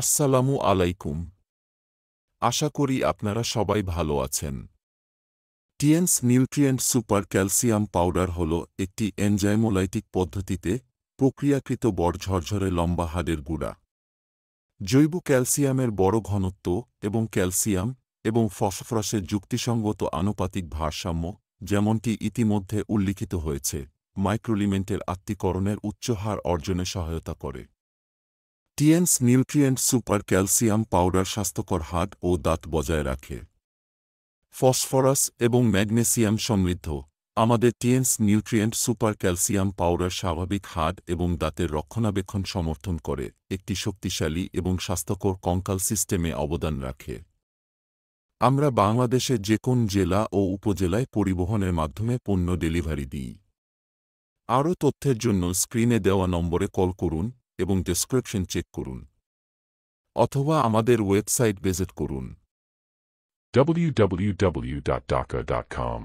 আসসালামু আলাইকুম আশা করি আপনারা সবাই ভালো আছেন TNS nutrient super calcium powder হল একটি এনজাইমোলাইটিক পদ্ধতিতে প্রক্রিয়াকৃত বড় ঝরঝরে লম্বা হাড়ের গুঁড়া জৈব ক্যালসিয়ামের বড় ঘনত্ব এবং ক্যালসিয়াম এবং ফসফরাসের যুক্তিসঙ্গত আনুপাতিক ভারসাম্য যেমনটি ইতিমধ্যে উল্লিখিত হয়েছে মাইক্রোলিমেন্টের আত্মীকরণের উচ্চ হার অর্জনে সহায়তা করে TNS nutrient super calcium powder স্বাস্থ্যকর হাট ও দাঁত বজায় রাখে ফসফরাস এবং ম্যাগনেসিয়াম সমৃদ্ধ আমাদের TNS nutrient super calcium powder স্বাভাবিক হাট এবং দাঁতের রক্ষণাবেক্ষণ সমর্থন করে একটি শক্তিশালী এবং স্বাস্থ্যকর কঙ্কাল সিস্টেমে অবদান রাখে আমরা বাংলাদেশে যে কোন জেলা ও উপজেলায় পরিবহনের মাধ্যমে পণ্য ডেলিভারি দিই আরও তথ্যের জন্য স্ক্রিনে দেওয়া নম্বরে কল করুন এবং ডেসক্রিপশন চেক করুন অথবা আমাদের ওয়েবসাইট ভিজিট করুন www.daca.com